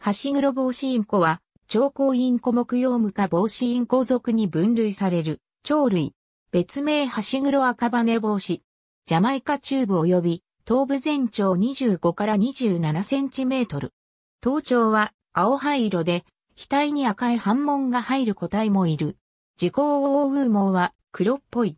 ハシグロボウシインコは、長高インコ目用無化ボウシインコ属に分類される、鳥類。別名ハシグロ赤羽ウシ。ジャマイカ中部及び、頭部全長25から27センチメートル。頭頂は青灰色で、額に赤い反紋が入る個体もいる。時効を覆う羽毛は黒っぽい。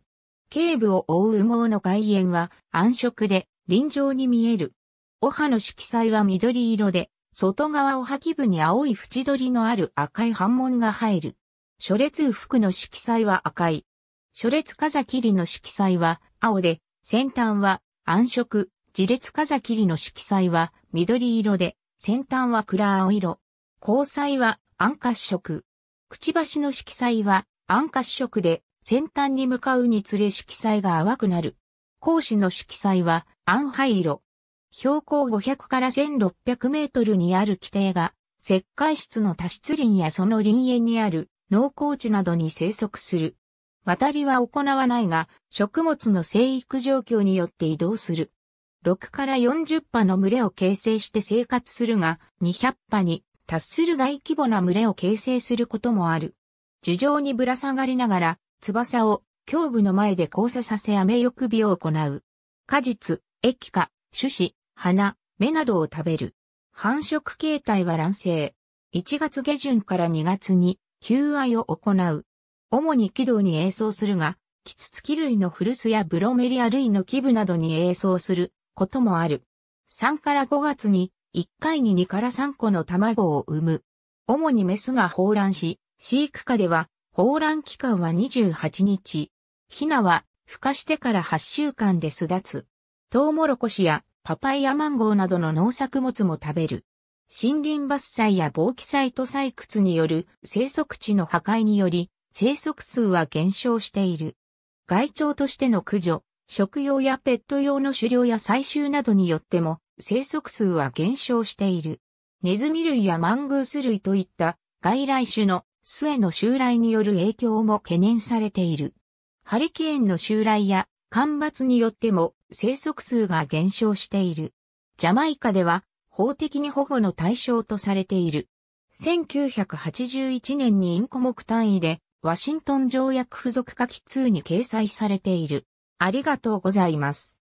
頸部を覆う羽毛の外縁は暗色で臨場に見える。お歯の色彩は緑色で、外側を破棄部に青い縁取りのある赤い反紋が入る。初列服の色彩は赤い。初列風切りの色彩は青で、先端は暗色。自列風切りの色彩は緑色で、先端は暗青色。交彩は暗褐色。くちばしの色彩は暗褐色で、先端に向かうにつれ色彩が淡くなる。講師の色彩は暗灰色。標高500から1600メートルにある規定が、石灰質の多湿林やその林園にある農耕地などに生息する。渡りは行わないが、食物の生育状況によって移動する。6から40羽の群れを形成して生活するが、200羽に達する大規模な群れを形成することもある。樹上にぶら下がりながら、翼を胸部の前で交差させ雨抑尾を行う。果実、液化、種子、花、芽などを食べる。繁殖形態は卵生。1月下旬から2月に求愛を行う。主に軌道に栄相するが、キツツキ類の古巣やブロメリア類の基部などに栄相することもある。3から5月に1回に2から3個の卵を産む。主にメスが放卵し、飼育下では放卵期間は28日。ヒナは孵化してから8週間で巣立つ。トウモロコシやパパイヤマンゴーなどの農作物も食べる。森林伐採や防気サイト採掘による生息地の破壊により、生息数は減少している。外鳥としての駆除、食用やペット用の狩猟や採集などによっても、生息数は減少している。ネズミ類やマングース類といった外来種の巣への襲来による影響も懸念されている。ハリケーンの襲来や干ばつによっても生息数が減少している。ジャマイカでは法的に保護の対象とされている。1981年にインコ目単位でワシントン条約付属下記2に掲載されている。ありがとうございます。